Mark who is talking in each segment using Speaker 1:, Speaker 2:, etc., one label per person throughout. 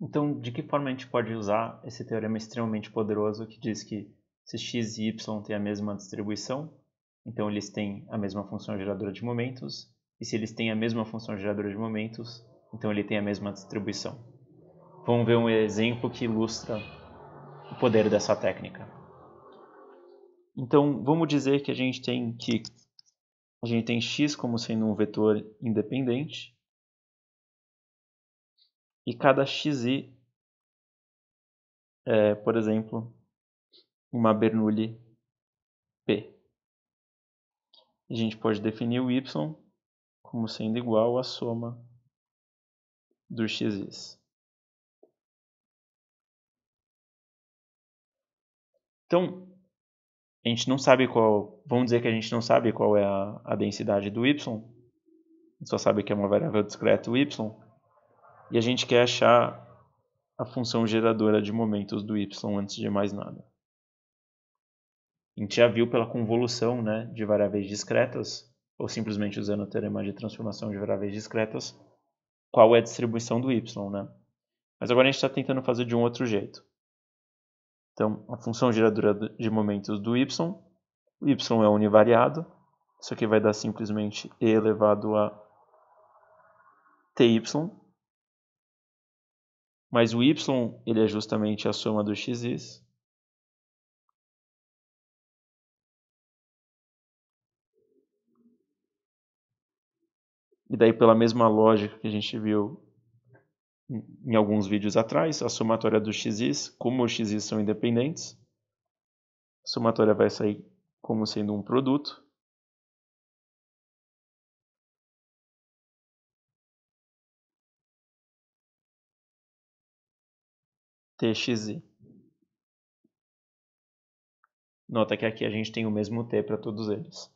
Speaker 1: Então, de que forma a gente pode usar esse teorema extremamente poderoso que diz que se x e y têm a mesma distribuição, então eles têm a mesma função geradora de momentos, e se eles têm a mesma função geradora de momentos, então ele tem a mesma distribuição. Vamos ver um exemplo que ilustra o poder dessa técnica. Então, vamos dizer que a gente tem que a gente tem
Speaker 2: x como sendo um vetor independente e cada xi, é, por exemplo,
Speaker 1: uma Bernoulli P. A gente pode definir
Speaker 2: o y como sendo igual à soma dos xis. Então, a gente não sabe qual, vamos dizer que a gente não sabe qual é a, a densidade
Speaker 1: do y, só sabe que é uma variável discreta o y, e a gente quer achar a função geradora de momentos do y antes de mais nada. A gente já viu pela convolução né, de variáveis discretas, ou simplesmente usando o teorema de transformação de variáveis discretas, qual é a distribuição do y. Né? Mas agora a gente está tentando fazer de um outro jeito. Então, a função geradora de momentos do y, o y é univariado, isso aqui vai dar simplesmente e elevado a ty,
Speaker 2: mas o y ele é justamente a soma dos x's. E daí, pela mesma lógica que a gente viu
Speaker 1: em alguns vídeos atrás, a somatória dos x's, como os x's são independentes,
Speaker 2: a somatória vai sair como sendo um produto. txi. Nota que aqui a gente tem o mesmo t para todos eles.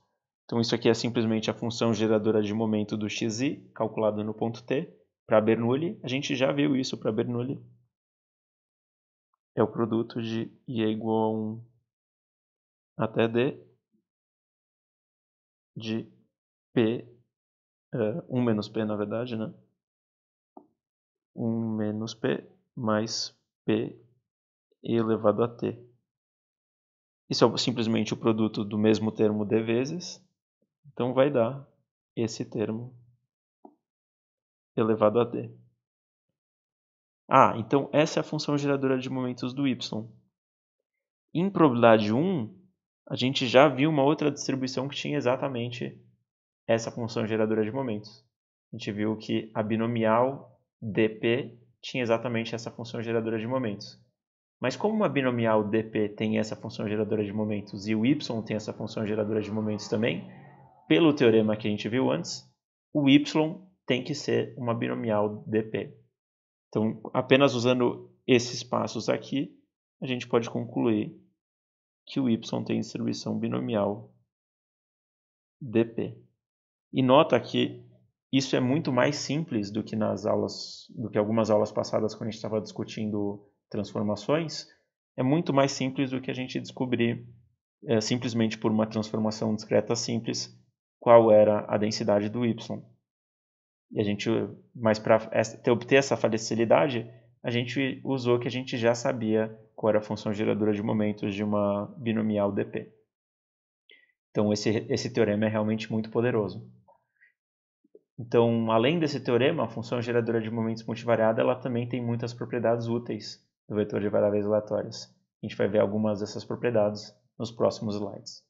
Speaker 2: Então isso aqui é simplesmente a
Speaker 1: função geradora de momento do xi, calculada no ponto t. Para Bernoulli, a gente já viu
Speaker 2: isso para Bernoulli. É o produto de i é igual a 1 até d de p, é, uh, 1 menos p na verdade, né? 1
Speaker 1: menos p mais P elevado a T. Isso é simplesmente o produto do mesmo termo D vezes, então vai dar esse termo elevado a D. Ah, então essa é a função geradora de momentos do Y. Em probabilidade 1, a gente já viu uma outra distribuição que tinha exatamente essa função geradora de momentos. A gente viu que a binomial dp tinha exatamente essa função geradora de momentos. Mas como uma binomial dp tem essa função geradora de momentos e o y tem essa função geradora de momentos também, pelo teorema que a gente viu antes, o y tem que ser uma binomial dp. Então, apenas usando esses passos aqui, a gente pode concluir que o y tem distribuição binomial dp. E nota que isso é muito mais simples do que nas aulas, do que algumas aulas passadas quando a gente estava discutindo transformações. É muito mais simples do que a gente descobrir é, simplesmente por uma transformação discreta simples qual era a densidade do y. E a gente, mas para obter essa facilidade, a gente usou que a gente já sabia qual era a função geradora de momentos de uma binomial dp. Então esse, esse teorema é realmente muito poderoso. Então, além desse teorema, a função geradora de momentos multivariada ela também tem muitas propriedades úteis do vetor de variáveis aleatórias. A gente vai ver algumas dessas propriedades nos próximos slides.